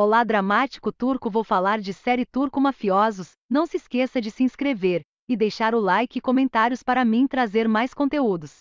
Olá dramático turco vou falar de série turco mafiosos, não se esqueça de se inscrever, e deixar o like e comentários para mim trazer mais conteúdos.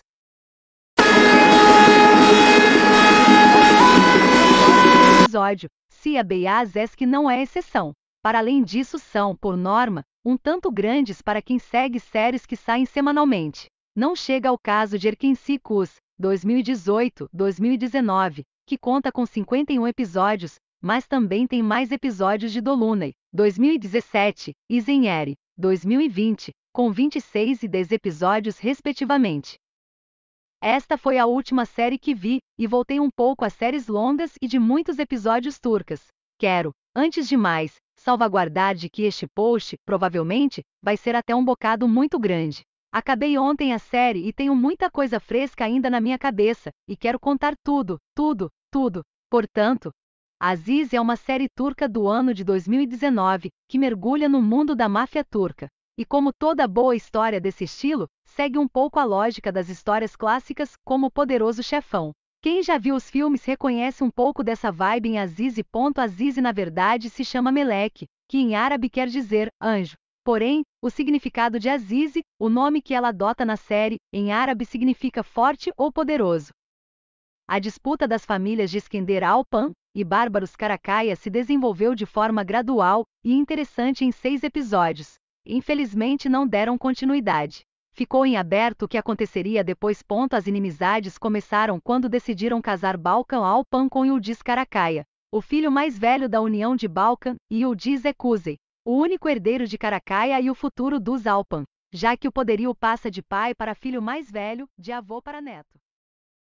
Episódio, Cia Beyaz que não é exceção. Para além disso são, por norma, um tanto grandes para quem segue séries que saem semanalmente. Não chega ao caso de Erkensi Kus, 2018-2019, que conta com 51 episódios, mas também tem mais episódios de Dolunay, 2017, e Zenieri, 2020, com 26 e 10 episódios respectivamente. Esta foi a última série que vi, e voltei um pouco a séries longas e de muitos episódios turcas. Quero, antes de mais, salvaguardar de que este post, provavelmente, vai ser até um bocado muito grande. Acabei ontem a série e tenho muita coisa fresca ainda na minha cabeça, e quero contar tudo, tudo, tudo. Portanto, Aziz é uma série turca do ano de 2019 que mergulha no mundo da máfia turca. E como toda boa história desse estilo, segue um pouco a lógica das histórias clássicas, como O Poderoso Chefão. Quem já viu os filmes reconhece um pouco dessa vibe em Aziz. Aziz na verdade se chama Melek, que em árabe quer dizer anjo. Porém, o significado de Aziz, o nome que ela adota na série, em árabe significa forte ou poderoso. A disputa das famílias de Iskender Alpan, e Bárbaros Caracaia se desenvolveu de forma gradual e interessante em seis episódios. Infelizmente não deram continuidade. Ficou em aberto o que aconteceria depois. As inimizades começaram quando decidiram casar Balkan Alpan com Yudis Caracaia, o filho mais velho da união de Balkan e Yudis Ekuze, o único herdeiro de Caracaia e o futuro dos Alpan, já que o poderio passa de pai para filho mais velho, de avô para neto.